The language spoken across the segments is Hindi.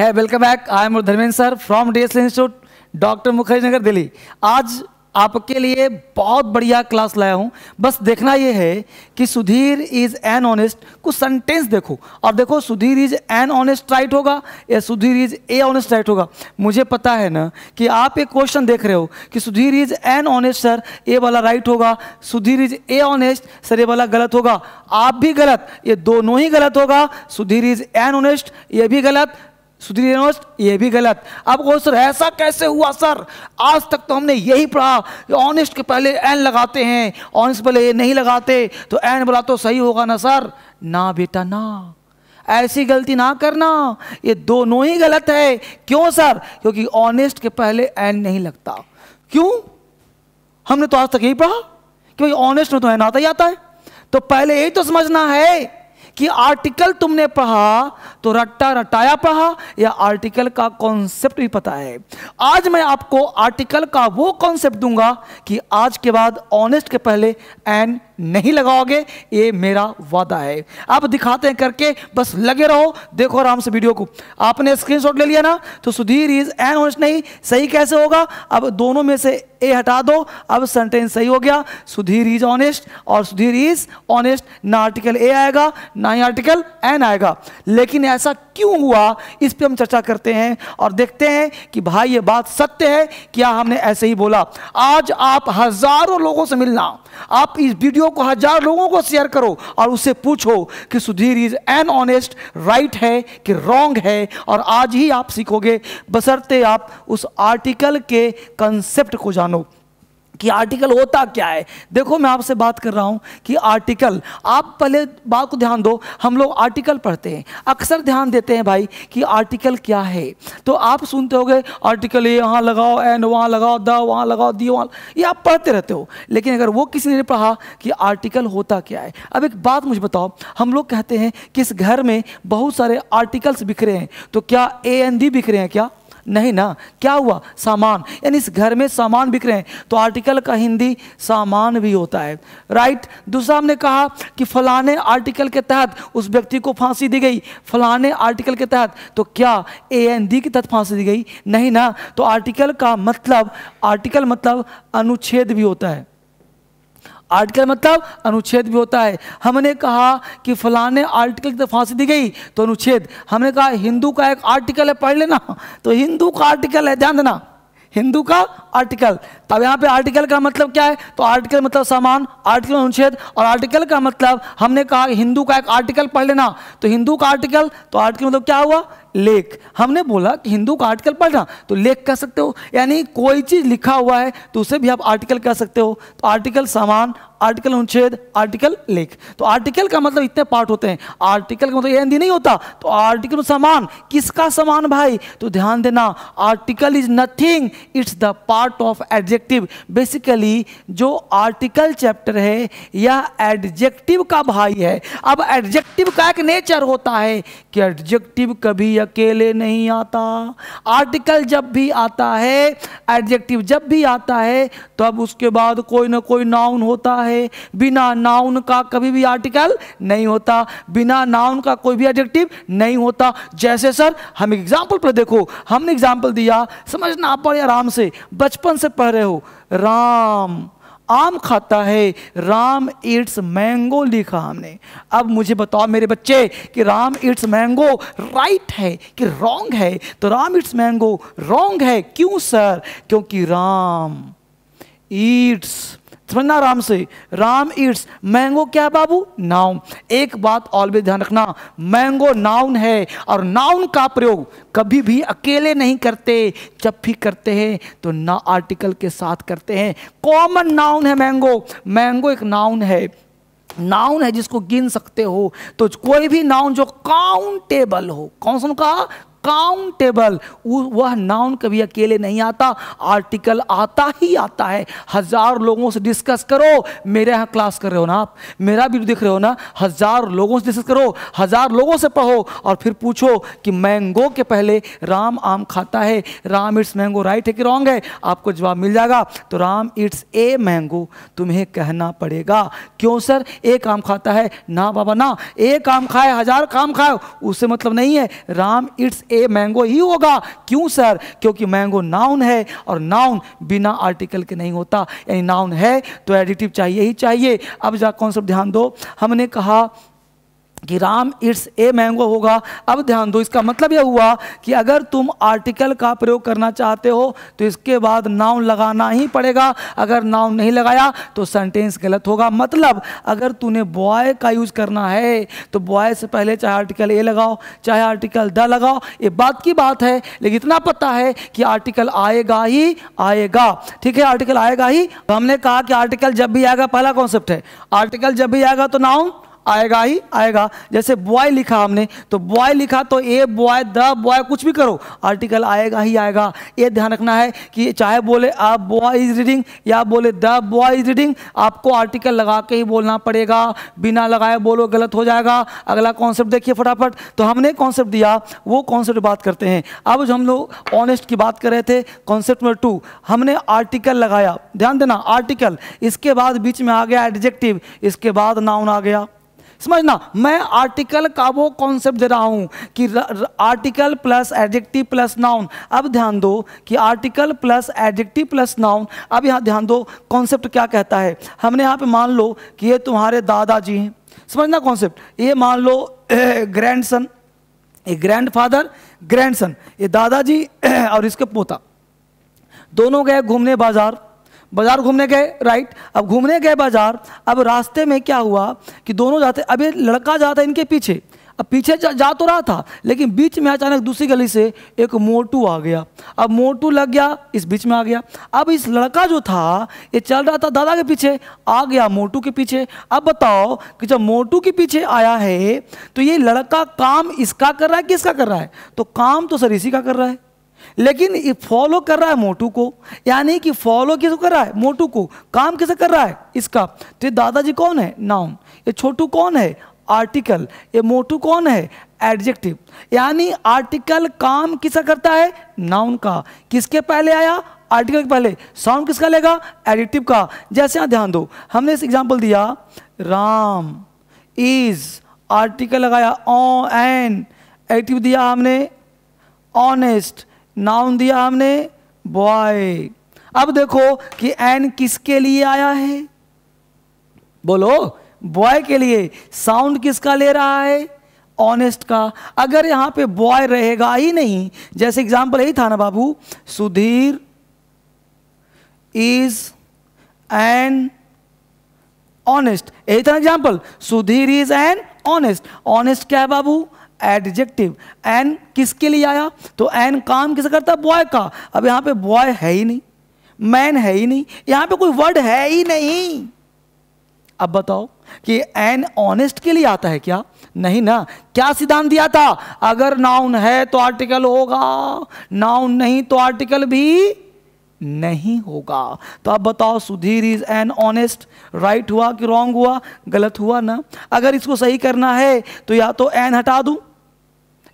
है welcome back I am Dharmendra sir from D S institute doctor Mukherjee Nagar Delhi आज आपके लिए बहुत बढ़िया क्लास लाया हूं बस देखना यह है कि सुधीर इज एन ऑनेस्ट कुछ सेंटेंस देखो और देखो Sudhir is an honest right होगा या Sudhir is a honest right होगा मुझे पता है ना कि आप एक क्वेश्चन देख रहे हो कि Sudhir is an honest sir a वाला राइट होगा Sudhir is a honest sir a वाला गलत होगा आप भी गलत ये दोनों ही गलत होगा सुधीर इज एन ऑनेस्ट ये भी गलत सुधीर ये भी गलत अब कहो सर ऐसा कैसे हुआ सर आज तक तो हमने यही पढ़ा ऑनेस्ट के पहले एन लगाते हैं ऑनेस्ट पहले ये नहीं लगाते तो एन बोला तो सही होगा ना सर ना बेटा ना ऐसी गलती ना करना ये दोनों ही गलत है क्यों सर क्योंकि ऑनेस्ट के पहले एन नहीं लगता क्यों हमने तो आज तक यही पढ़ा क्योंकि ऑनेस्ट में तो एन आता ही आता है तो पहले यही तो समझना है कि आर्टिकल तुमने पढ़ा तो रट्टा रटाया पढ़ा या आर्टिकल का कॉन्सेप्ट भी पता है आज मैं आपको आर्टिकल का वो कॉन्सेप्ट दूंगा कि आज के बाद ऑनेस्ट के पहले एन नहीं लगाओगे ये मेरा वादा है आप दिखाते हैं करके बस लगे रहो देखो आराम से वीडियो को आपने स्क्रीनशॉट ले लिया ना तो सुधीर इज एन ऑनेस्ट नहीं सही कैसे होगा अब दोनों में से ए हटा दो अब सेंटेंस सही हो गया सुधीर इज ऑनेस्ट और सुधीर इज ऑनेस्ट ना आर्टिकल ए आएगा ना ना ही आर्टिकल एन आएगा लेकिन ऐसा क्यों हुआ इस पर हम चर्चा करते हैं और देखते हैं कि भाई ये बात सत्य है क्या हमने ऐसे ही बोला आज आप हजारों लोगों से मिलना आप इस वीडियो को हजार लोगों को शेयर करो और उससे पूछो कि Sudhir is an honest right है कि रॉन्ग है और आज ही आप सीखोगे बसरते आप उस आर्टिकल के कंसेप्ट को जानो कि आर्टिकल होता क्या है देखो मैं आपसे बात कर रहा हूँ कि आर्टिकल आप पहले बात को ध्यान दो हम लोग आर्टिकल पढ़ते हैं अक्सर ध्यान देते हैं भाई कि आर्टिकल क्या है तो आप सुनते हो आर्टिकल ये यहाँ लगाओ एन वहाँ लगाओ द वहाँ लगाओ दी वहाँ ये आप पढ़ते रहते हो लेकिन अगर वो किसी ने पढ़ा कि आर्टिकल होता क्या है अब एक बात मुझे बताओ हम लोग कहते हैं कि इस घर में बहुत सारे आर्टिकल्स बिखरे हैं तो क्या ए एन डी बिखरे हैं क्या नहीं ना क्या हुआ सामान यानी इस घर में सामान बिक रहे हैं तो आर्टिकल का हिंदी सामान भी होता है राइट दूसरा हमने कहा कि फलाने आर्टिकल के तहत उस व्यक्ति को फांसी दी गई फलाने आर्टिकल के तहत तो क्या ए एन डी के तहत फांसी दी गई नहीं ना तो आर्टिकल का मतलब आर्टिकल मतलब अनुच्छेद भी होता है आर्टिकल मतलब अनुच्छेद भी होता है हमने कहा कि फलाने आर्टिकल की तो फांसी दी गई तो अनुच्छेद हमने कहा हिंदू का एक आर्टिकल है पढ़ लेना तो हिंदू का आर्टिकल है ध्यान देना हिंदू का आर्टिकल तब यहाँ पे आर्टिकल का मतलब क्या है तो आर्टिकल मतलब सामान आर्टिकल अनुच्छेद और आर्टिकल का मतलब हमने कहा हिंदू का एक आर्टिकल पढ़ लेना तो हिंदू का आर्टिकल तो आर्टिकल मतलब क्या हुआ लेख हमने बोला कि हिंदू का आर्टिकल पढ़ना तो लेख कह सकते हो यानी कोई चीज़ लिखा हुआ है तो उसे भी आप आर्टिकल कह सकते हो तो आर्टिकल सामान आर्टिकल अनुच्छेद आर्टिकल लेख तो आर्टिकल का मतलब इतने पार्ट होते हैं आर्टिकल का मतलब एंदी नहीं होता तो आर्टिकल समान किसका समान भाई तो ध्यान देना article is nothing it's the part of adjective basically जो आर्टिकल चैप्टर है यह एडजेक्टिव का भाई है अब एडजेक्टिव का एक नेचर होता है कि एडजेक्टिव कभी अकेले नहीं आता आर्टिकल जब भी आता है एडजेक्टिव जब भी आता है तब उसके बाद कोई ना कोई नाउन होता है है बिना नाउन का कभी भी आर्टिकल नहीं होता बिना नाउन का कोई भी एडजेक्टिव नहीं होता जैसे सर हम एग्जाम्पल पर देखो हमने एग्जाम्पल दिया समझना आप पढ़े आराम से बचपन से पढ़ रहे हो राम आम खाता है राम इट्स मैंगो लिखा हमने अब मुझे बताओ मेरे बच्चे कि राम इट्स मैंगो राइट है कि रॉन्ग है तो राम इट्स मैंगो रॉन्ग है क्यों सर क्योंकि राम ईट्स समझना राम से राम ईट्स मैंगो क्या है बाबू नाउन एक बात ऑलवेज ध्यान रखना मैंगो नाउन है और नाउन का प्रयोग कभी भी अकेले नहीं करते जब भी करते हैं तो ना आर्टिकल के साथ करते हैं कॉमन नाउन है मैंगो मैंगो एक नाउन है नाउन है जिसको गिन सकते हो तो कोई भी नाउन जो काउंटेबल हो कौन सा कहा काउंटेबल वह नाउन कभी अकेले नहीं आता आर्टिकल आता ही आता है हज़ार लोगों से डिस्कस करो मेरे यहाँ क्लास कर रहे हो ना आप मेरा भी तो दिख रहे हो ना हज़ार लोगों से डिस्कस करो हज़ार लोगों से पढ़ो और फिर पूछो कि मैंगो के पहले राम आम खाता है राम इट्स मैंगो राइट है कि रॉन्ग है आपको जवाब मिल जाएगा तो राम इट्स ए मैंगो तुम्हें कहना पड़ेगा क्यों सर एक आम खाता है ना बाबा ना एक आम खाए हज़ार काम खाए उससे मतलब नहीं है राम इट्स ए मैंगो ही होगा क्यों सर क्योंकि मैंगो नाउन है और नाउन बिना आर्टिकल के नहीं होता यानी नाउन है तो एडिटिव चाहिए ही चाहिए अब जरा सा ध्यान दो हमने कहा कि राम इट्स ए मैंगो होगा अब ध्यान दो इसका मतलब यह हुआ कि अगर तुम आर्टिकल का प्रयोग करना चाहते हो तो इसके बाद नाउन लगाना ही पड़ेगा अगर नाउन नहीं लगाया तो सेंटेंस गलत होगा मतलब अगर तूने बॉय का यूज़ करना है तो बॉय से पहले चाहे आर्टिकल ए लगाओ चाहे आर्टिकल द लगाओ ये बात की बात है लेकिन इतना पता है कि आर्टिकल आएगा ही आएगा ठीक है आर्टिकल आएगा ही तो हमने कहा कि आर्टिकल जब भी आएगा पहला कॉन्सेप्ट है आर्टिकल जब भी आएगा तो नाउन आएगा ही आएगा जैसे बॉय लिखा हमने तो बॉय लिखा तो ए बॉय द बॉय कुछ भी करो आर्टिकल आएगा ही आएगा ये ध्यान रखना है कि चाहे बोले अ बॉय इज रीडिंग या बोले द बॉय इज रीडिंग आपको आर्टिकल लगा के ही बोलना पड़ेगा बिना लगाए बोलो गलत हो जाएगा अगला कॉन्सेप्ट देखिए फटाफट तो हमने कॉन्सेप्ट दिया वो कॉन्सेप्ट बात करते हैं अब जो हम लोग ऑनेस्ट की बात कर रहे थे कॉन्सेप्ट नंबर टू हमने आर्टिकल लगाया ध्यान देना आर्टिकल इसके बाद बीच में आ गया एडजेक्टिव इसके बाद नाउन आ गया समझना मैं आर्टिकल का वो कॉन्सेप्ट दे रहा हूँ कि article plus adjective plus noun अब ध्यान दो कि article plus adjective plus noun अब यहाँ ध्यान दो कॉन्सेप्ट क्या कहता है हमने यहाँ पे मान लो कि ये तुम्हारे दादाजी हैं समझना कॉन्सेप्ट ये मान लो ग्रैंड सन ये ग्रैंड फादर ग्रैंड सन ये दादाजी और इसके पोता दोनों गए घूमने बाजार बाज़ार घूमने गए राइट अब घूमने गए बाज़ार अब रास्ते में क्या हुआ कि दोनों जाते अब ये लड़का जाता है इनके पीछे अब पीछे जा, जा तो रहा था लेकिन बीच में अचानक दूसरी गली से एक मोटू आ गया अब मोटू लग गया इस बीच में आ गया अब इस लड़का जो था ये चल रहा था दादा के पीछे आ गया मोटू के पीछे अब बताओ कि जब मोटू के पीछे आया है तो ये लड़का काम इसका कर रहा है किसका कर रहा है तो काम तो सर इसी का कर रहा है लेकिन फॉलो कर रहा है मोटू को यानी कि फॉलो किसको कर रहा है मोटू को काम किसे कर रहा है इसका तो ये दादाजी कौन है नाउन ये छोटू कौन है आर्टिकल ये मोटू कौन है एडजेक्टिव यानी आर्टिकल काम किसा करता है नाउन का किसके पहले आया आर्टिकल के पहले साउंड किसका लेगा एडजेक्टिव का जैसे यहां ध्यान दो हमने इस एग्जांपल दिया राम इज आर्टिकल लगाया ऑन एन एडजेक्टिव दिया हमने ऑनेस्ट नाउन दिया हमने बॉय अब देखो कि एन किसके लिए आया है बोलो बॉय के लिए साउंड किसका ले रहा है ऑनेस्ट का अगर यहां पे बॉय रहेगा ही नहीं जैसे एग्जाम्पल यही था ना बाबू सुधीर इज एन ऑनेस्ट यही था example Sudhir is an honest honest क्या है बाबू एडजेक्टिव एन किसके लिए आया तो एन काम किसे करता है बॉय का अब यहां पे बॉय है ही नहीं मैन है ही नहीं यहां पे कोई वर्ड है ही नहीं अब बताओ कि एन ऑनेस्ट के लिए आता है क्या नहीं ना क्या सिद्धांत दिया था अगर नाउन है तो आर्टिकल होगा नाउन नहीं तो आर्टिकल भी नहीं होगा तो आप बताओ Sudhir is an honest right हुआ कि रॉन्ग हुआ गलत हुआ ना अगर इसको सही करना है तो या तो एन हटा दूं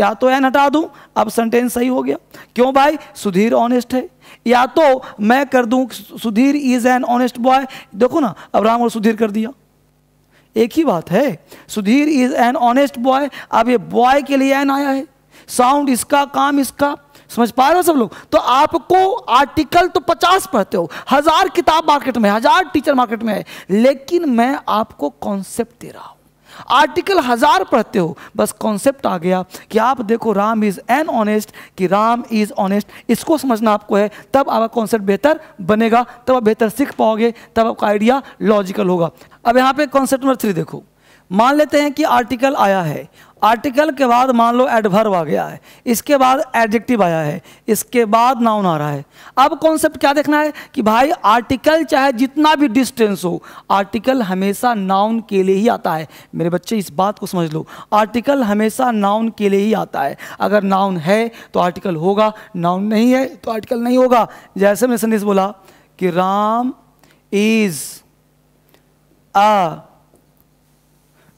या तो एन हटा दूं अब सेंटेंस सही हो गया क्यों भाई सुधीर ऑनेस्ट है या तो मैं कर दूं Sudhir is an honest boy देखो ना अब राम और सुधीर कर दिया एक ही बात है Sudhir is an honest boy अब ये बॉय के लिए एन आया है साउंड इसका काम इसका समझ पा रहे हो सब लोग तो आपको आर्टिकल तो पचास पढ़ते हो हजार किताब मार्केट में हजार टीचर मार्केट में है लेकिन मैं आपको कॉन्सेप्ट दे रहा हूं आर्टिकल हजार पढ़ते हो बस कॉन्सेप्ट आ गया कि आप देखो राम इज एन ऑनेस्ट कि राम इज ऑनेस्ट इसको समझना आपको है तब आपका कॉन्सेप्ट बेहतर बनेगा तब आप बेहतर सीख पाओगे तब आपका आइडिया लॉजिकल होगा अब यहाँ पे कॉन्सेप्ट नंबर थ्री देखो मान लेते हैं कि आर्टिकल आया है आर्टिकल के बाद मान लो एडवर्ब आ गया है इसके बाद एडजेक्टिव आया है इसके बाद नाउन आ रहा है अब कॉन्सेप्ट क्या देखना है कि भाई आर्टिकल चाहे जितना भी डिस्टेंस हो आर्टिकल हमेशा नाउन के लिए ही आता है मेरे बच्चे इस बात को समझ लो आर्टिकल हमेशा नाउन के लिए ही आता है अगर नाउन है तो आर्टिकल होगा नाउन नहीं है तो आर्टिकल नहीं होगा जैसे मैंने संदेश बोला कि Ram is a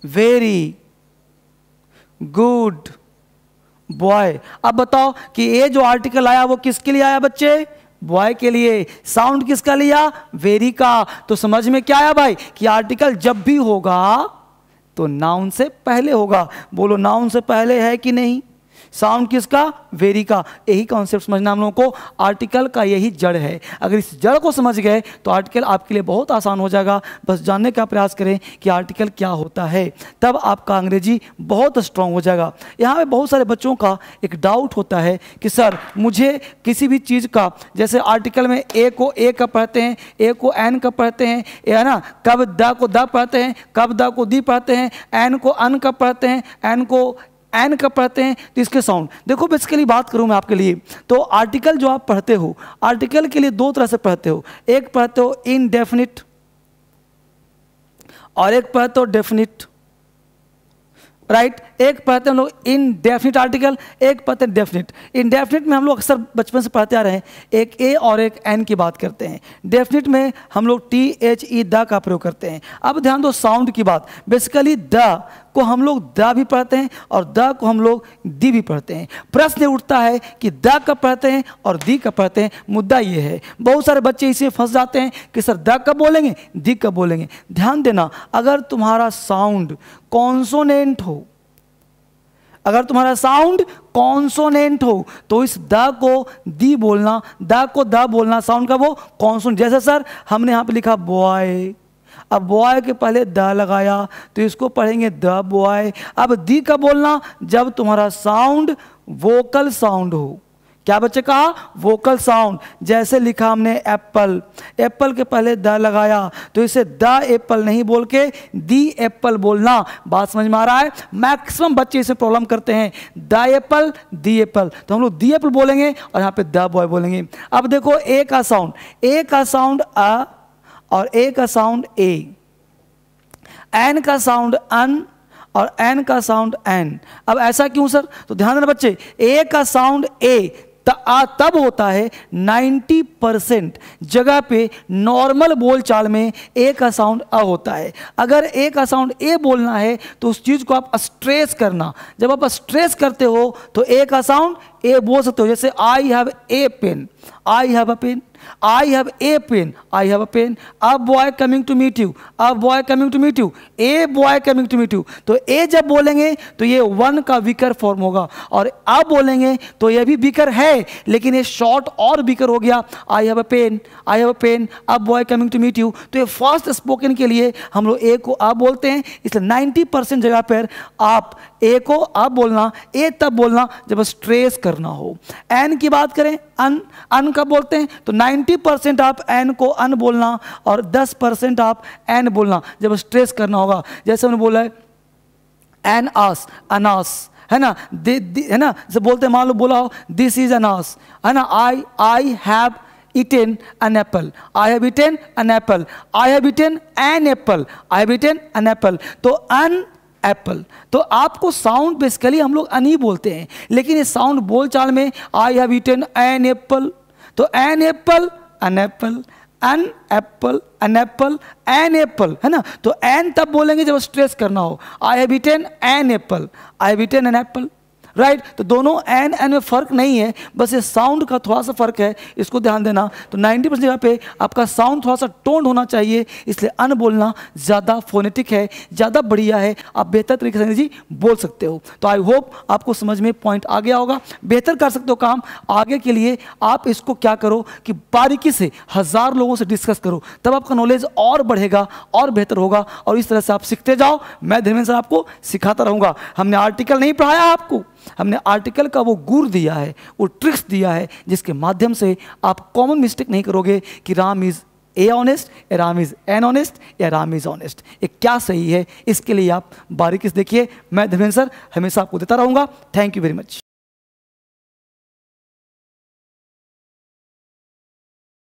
very good boy अब बताओ कि ये जो आर्टिकल आया वो किसके लिए आया बच्चे बॉय के लिए साउंड किसका लिया वेरी का तो समझ में क्या आया भाई कि आर्टिकल जब भी होगा तो नाउन से पहले होगा बोलो नाउन से पहले है कि नहीं साउंड किसका वेरी का यही कॉन्सेप्ट समझना हम लोगों को आर्टिकल का यही जड़ है अगर इस जड़ को समझ गए तो आर्टिकल आपके लिए बहुत आसान हो जाएगा बस जानने का प्रयास करें कि आर्टिकल क्या होता है तब आपका अंग्रेजी बहुत स्ट्रांग हो जाएगा यहाँ पे बहुत सारे बच्चों का एक डाउट होता है कि सर मुझे किसी भी चीज़ का जैसे आर्टिकल में ए को ए का पढ़ते हैं ए को एन का पढ़ते हैं है ना कब द को द पढ़ते हैं कब द को दी पढ़ते हैं एन को अन का पढ़ते हैं एन को एन कब पढ़ते हैं तो इसके साउंड देखो बेसिकली बात करूं मैं आपके लिए तो आर्टिकल जो आप पढ़ते हो आर्टिकल के लिए दो तरह से पढ़ते हो एक पढ़ते हो इनडेफिनिट और एक पढ़ते हो डेफिनिट राइट right? एक पढ़ते हम लोग इनडेफिनिट आर्टिकल एक पढ़ते हैं डेफिनिट इनडेफिनिट में हम लोग अक्सर बचपन से पढ़ते आ रहे हैं एक ए और एक एन की बात करते हैं डेफिनिट में हम लोग टी एच ई द का प्रयोग करते हैं अब ध्यान दो साउंड की बात बेसिकली द को हम लोग द भी पढ़ते हैं और द को हम लोग दी भी पढ़ते हैं प्रश्न उठता है कि द कब पढ़ते हैं और दी कब पढ़ते हैं मुद्दा ये है बहुत सारे बच्चे इसमें फंस जाते हैं कि सर द कब बोलेंगे दी कब बोलेंगे ध्यान देना अगर तुम्हारा साउंड कॉन्सोनेंट हो अगर तुम्हारा साउंड कॉन्सोनेंट हो तो इस द को दी बोलना द को द बोलना साउंड का वो कॉन्सोनेंट जैसे सर हमने यहाँ पे लिखा बॉय अब बॉय के पहले द लगाया तो इसको पढ़ेंगे द बॉय अब दी का बोलना जब तुम्हारा साउंड वोकल साउंड हो क्या बच्चे कहा वोकल साउंड जैसे लिखा हमने एप्पल एप्पल के पहले द लगाया तो इसे द एप्पल नहीं बोल के दी एप्पल बोलना बात समझ में आ रहा है मैक्सिमम बच्चे इसे प्रॉब्लम करते हैं द एप्पल दी एप्पल तो हम लोग दी एप्पल बोलेंगे और यहाँ पे द बॉय बोलेंगे अब देखो ए का साउंड ए का साउंड अ और ए का साउंड ए एन का साउंड अन और एन का साउंड एन अब ऐसा क्यों सर तो ध्यान देना बच्चे ए का साउंड ए तब होता है 90 परसेंट जगह पे नॉर्मल बोलचाल में ए का साउंड अ होता है अगर ए का साउंड ए बोलना है तो उस चीज़ को आप स्ट्रेस करना जब आप स्ट्रेस करते हो तो ए का साउंड ए बोल सकते हो जैसे I have a pen I have a pen I have a pen. I have a pen. A boy coming to meet you. A boy coming to meet you. A boy coming to meet you. तो ए जब बोलेंगे तो ये वन का विकर फॉर्म होगा और अब बोलेंगे तो ये भी विकर है लेकिन ये शॉर्ट और विकर हो गया I have a pen I have a pen a boy coming to meet you तो ये फर्स्ट स्पोकन के लिए हम लोग ए को अब बोलते हैं इसलिए 90 परसेंट जगह पर आप ए को अब बोलना ए तब बोलना जब स्ट्रेस करना हो एन की बात करें अन अन कब बोलते हैं तो 90 परसेंट आप एन को अन बोलना और 10 परसेंट आप एन बोलना जब स्ट्रेस करना होगा जैसे हमने बोला है एन आस अनास है ना दे, दे है ना जब बोलते मान लो बोला हो दिस इज अनास है ना I I have eaten an apple I have eaten an apple I have eaten an apple I have eaten an apple तो अन एप्पल तो आपको साउंड बेसिकली हम लोग अन ही बोलते हैं लेकिन ये साउंड बोलचाल में I have eaten an apple तो an apple an apple an apple an apple an apple है ना तो एन तब बोलेंगे जब स्ट्रेस करना हो I have eaten an apple I have eaten an apple right तो दोनों एन एन में फ़र्क नहीं है बस ये साउंड का थोड़ा सा फ़र्क है इसको ध्यान देना तो 90 परसेंट जगह पे आपका साउंड थोड़ा सा टोन्ड होना चाहिए इसलिए अन बोलना ज़्यादा फोनेटिक है ज़्यादा बढ़िया है आप बेहतर तरीके से जी बोल सकते हो तो आई होप आपको समझ में पॉइंट आ गया होगा बेहतर कर सकते हो काम आगे के लिए आप इसको क्या करो कि बारीकी से हज़ार लोगों से डिस्कस करो तब आपका नॉलेज और बढ़ेगा और बेहतर होगा और इस तरह से आप सीखते जाओ मैं धर्मेंद्र सर आपको सिखाता रहूँगा हमने आर्टिकल नहीं पढ़ाया आपको हमने आर्टिकल का वो गुर दिया है वो ट्रिक्स दिया है जिसके माध्यम से आप कॉमन मिस्टेक नहीं करोगे कि राम इज़ ए ऑनेस्ट या राम इज़ एन ऑनेस्ट या राम इज़ ऑनेस्ट ये क्या सही है इसके लिए आप बारीकी से देखिए मैं धर्मेंद्र सर हमेशा आपको देता रहूँगा थैंक यू वेरी मच